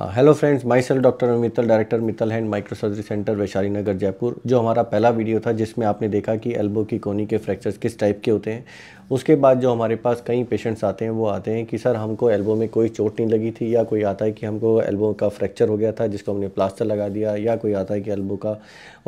hello friends myself doctor Mittal director Mittal hand micro surgery centre Vaishali Nagar Jaipur जो हमारा पहला video था जिसमें आपने देखा कि एल्बो की कोनी के फ्रैक्चर्स किस टाइप के होते हैं उसके बाद जो हमारे पास कई पेशेंट्स आते हैं वो आते हैं कि सर हमको एल्बो में कोई चोट नहीं लगी थी या कोई आता है कि हमको एल्बो का फ्रैक्चर हो गया था जिसको हमने प्लास्टर लगा दिया या कोई आता है कि एल्बो का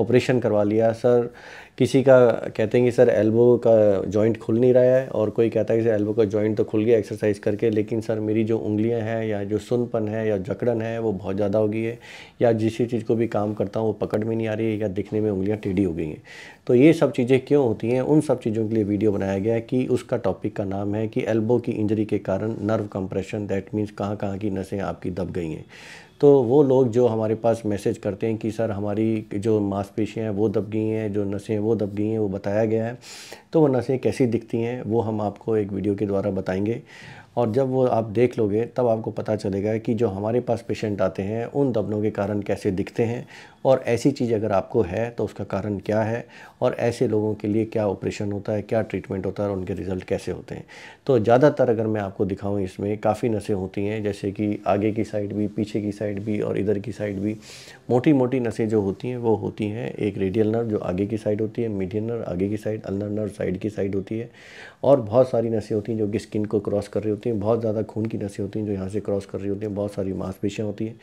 ऑपरेशन करवा लिया सर किसी का कहते हैं कि सर एल्बो का जॉइंट खुल नहीं रहा है और कोई कहता है कि सर एल्बो का जॉइंट तो खुल गया एक्सरसाइज करके लेकिन सर मेरी जो उंगलियाँ हैं या जो सुनपन है या जकड़न मोशन है वो बहुत ज़्यादा हो गई है या जिस चीज़ को भी काम करता हूँ वो पकड़ में नहीं आ रही है या दिखने में उंगलियाँ टेढ़ी हो गई हैं तो ये सब चीज़ें क्यों होती हैं उन सब चीज़ों के लिए वीडियो बनाया गया है कि उसका टॉपिक का नाम है कि एल्बो की इंजरी के कारण नर्व कंप्रेशन दैट मीन्स कहाँ कहाँ की नसें आपकी दब गई हैं तो वो लोग जो हमारे पास मैसेज करते हैं कि सर हमारी जो मांसपेशियाँ हैं वो दब गई हैं जो नसें वो दब गई हैं वो बताया गया है तो वो नसें कैसी दिखती हैं वो हम आपको एक वीडियो के द्वारा बताएंगे और जब वो आप देख लोगे तब आपको पता चलेगा कि जो हमारे पास पेशेंट आते हैं उन दबनों के कारण कैसे दिखते हैं और ऐसी चीज़ अगर आपको है तो उसका कारण क्या है और ऐसे लोगों के लिए क्या ऑपरेशन होता है क्या ट्रीटमेंट होता है और उनके रिज़ल्ट कैसे होते हैं तो ज़्यादातर अगर मैं आपको दिखाऊँ इसमें काफ़ी नसें होती हैं जैसे कि आगे की साइड भी पीछे की साइड भी और इधर की साइड भी मोटी मोटी नसें जो होती हैं वो होती हैं एक रेडियल नर्व जो आगे की साइड होती है मीडियल नर्व आगे की साइड अंदर नर्व साइड की साइड होती है और बहुत सारी नसें होती हैं जो कि स्किन को क्रॉस कर रही होती होती हैं बहुत ज़्यादा खून की नसें होती हैं जो यहाँ से क्रॉस कर रही होती हैं बहुत सारी मांसपेशियाँ होती हैं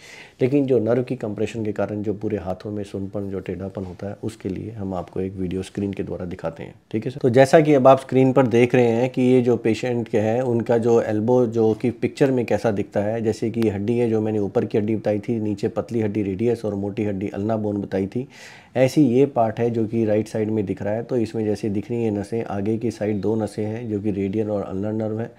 लेकिन जो नर्व की कंप्रेशन के कारण जो पूरे हाथों में सुनपन जो टेढ़ापन होता है उसके लिए हम आपको एक वीडियो स्क्रीन के द्वारा दिखाते हैं ठीक है सर तो जैसा कि अब आप स्क्रीन पर देख रहे हैं कि ये जो पेशेंट के हैं उनका जो एल्बो जो कि पिक्चर में कैसा दिखता है जैसे कि हड्डी है जो मैंने ऊपर की हड्डी बताई थी नीचे पतली हड्डी रेडियस और मोटी हड्डी अल्ना बोन बताई थी ऐसी ये पार्ट है जो कि राइट साइड में दिख रहा है तो इसमें जैसे दिख रही है नसें आगे की साइड दो नसें हैं जो कि रेडियल और अल्नर नर्व है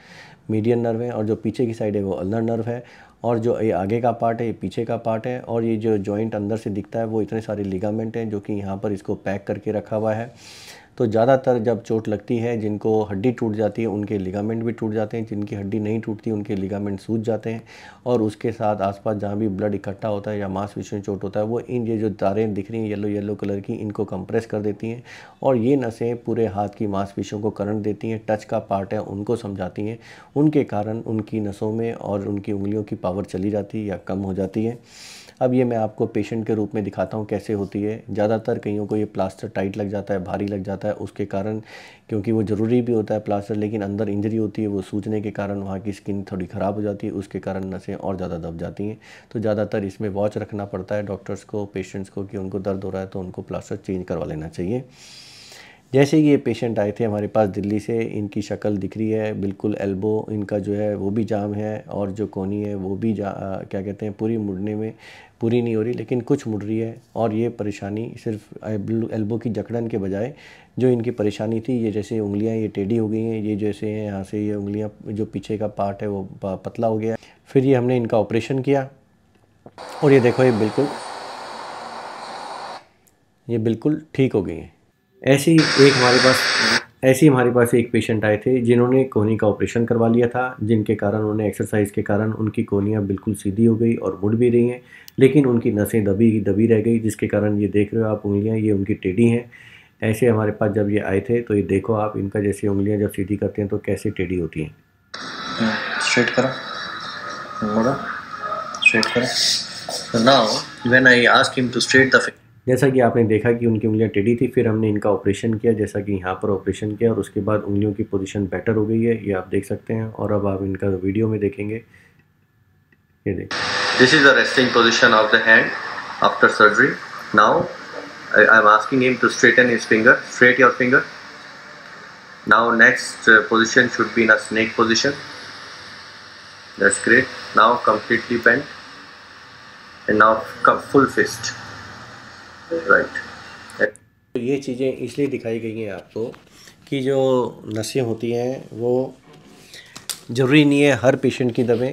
मीडियम मीडियन नर्व है और जो पीछे की साइड है वो अल्नर नर्व है और जो ये आगे का पार्ट है ये पीछे का पार्ट है और ये जो जॉइंट अंदर से दिखता है वो इतने सारे लिगामेंट हैं जो कि यहाँ पर इसको पैक करके रखा हुआ है तो ज़्यादातर जब चोट लगती है जिनको हड्डी टूट जाती है उनके लिगामेंट भी टूट जाते हैं जिनकी हड्डी नहीं टूटती उनके लिगामेंट सूज जाते हैं और उसके साथ आसपास जहाँ भी ब्लड इकट्ठा होता है या मांस विषय चोट होता है वो इन ये जो तारें दिख रही हैं येलो येलो कलर की इनको कंप्रेस कर देती हैं और ये नसें पूरे हाथ की मांसपेशियों को करंट देती हैं टच का पार्ट है उनको समझाती हैं उनके कारण उनकी नसों में और उनकी उंगलियों की पावर चली जाती है या कम हो जाती है अब ये मैं आपको पेशेंट के रूप में दिखाता हूँ कैसे होती है ज़्यादातर कईयों को ये प्लास्टर टाइट लग जाता है भारी लग जाता है उसके कारण क्योंकि वो ज़रूरी भी होता है प्लास्टर लेकिन अंदर इंजरी होती है वो सूजने के कारण वहाँ की स्किन थोड़ी ख़राब हो जाती है उसके कारण नसें और ज़्यादा दब जाती हैं तो ज़्यादातर इसमें वॉच रखना पड़ता है डॉक्टर्स को पेशेंट्स को कि उनको दर्द हो रहा है तो उनको प्लास्टर चेंज करवा लेना चाहिए जैसे ही ये पेशेंट आए थे हमारे पास दिल्ली से इनकी शक्ल दिख रही है बिल्कुल एल्बो इनका जो है वो भी जाम है और जो कोनी है वो भी जा क्या कहते हैं पूरी मुड़ने में पूरी नहीं हो रही लेकिन कुछ मुड़ रही है और ये परेशानी सिर्फ एल्बो की जकड़न के बजाय जो इनकी परेशानी थी ये जैसे उंगलियां ये टेढ़ी हो गई हैं ये जैसे हैं यहाँ से ये उंगलियाँ जो पीछे का पार्ट है वो पतला हो गया फिर ये हमने इनका ऑपरेशन किया और ये देखो ये बिल्कुल ये बिल्कुल ठीक हो गई हैं ऐसे ही एक हमारे पास ऐसे ही हमारे पास एक पेशेंट आए थे जिन्होंने कोहनी का ऑपरेशन करवा लिया था जिनके कारण उन्होंने एक्सरसाइज के कारण उनकी कोहनियाँ बिल्कुल सीधी हो गई और मुड़ भी रही हैं लेकिन उनकी नसें दबी ही दबी रह गई जिसके कारण ये देख रहे हो आप उंगलियाँ ये उनकी टेढ़ी हैं ऐसे हमारे पास जब ये आए थे तो ये देखो आप इनका जैसे उंगलियाँ जब सीधी करते हैं तो कैसे टेढ़ी होती हैं स्ट्रेट करो स्ट्रेट करो now when I ask him to straight the जैसा कि आपने देखा कि उनकी उंगलियां टेढ़ी थी फिर हमने इनका ऑपरेशन किया जैसा कि यहाँ पर ऑपरेशन किया और उसके बाद उंगलियों की पोजीशन बेटर हो गई है ये आप देख सकते हैं और अब आप इनका वीडियो में देखेंगे ये देखें this is the resting position of the hand after surgery now I am asking him to straighten his finger straight your finger now next uh, position should be in a snake position that's great now completely bent and now full fist right तो ये चीज़ें इसलिए दिखाई गई हैं आपको कि जो नसें होती हैं वो ज़रूरी नहीं है हर पेशेंट की दवें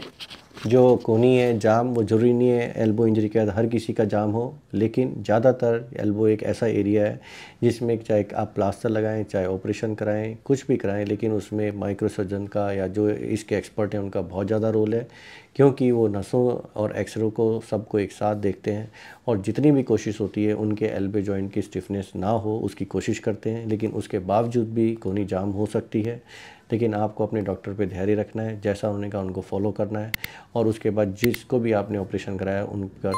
जो कोनी है जाम वो ज़रूरी नहीं है एल्बो इंजरी के बाद हर किसी का जाम हो लेकिन ज़्यादातर एल्बो एक ऐसा एरिया है जिसमें चाहे आप प्लास्टर लगाएं चाहे ऑपरेशन कराएं कुछ भी कराएं लेकिन उसमें माइक्रोसर्जन का या जो इसके एक्सपर्ट हैं उनका बहुत ज़्यादा रोल है क्योंकि वो नसों और एक्सरो को सबको एक साथ देखते हैं और जितनी भी कोशिश होती है उनके एल्बे जॉइंट की स्टिफनेस ना हो उसकी कोशिश करते हैं लेकिन उसके बावजूद भी कोनी जाम हो सकती है लेकिन आपको अपने डॉक्टर पे धैर्य रखना है जैसा उन्होंने कहा उनको फॉलो करना है और उसके बाद जिसको भी आपने ऑपरेशन कराया उनका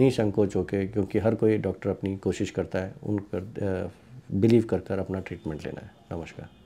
निसंकोच होकर क्योंकि हर कोई डॉक्टर अपनी कोशिश करता है उन पर बिलीव कर कर अपना ट्रीटमेंट लेना है नमस्कार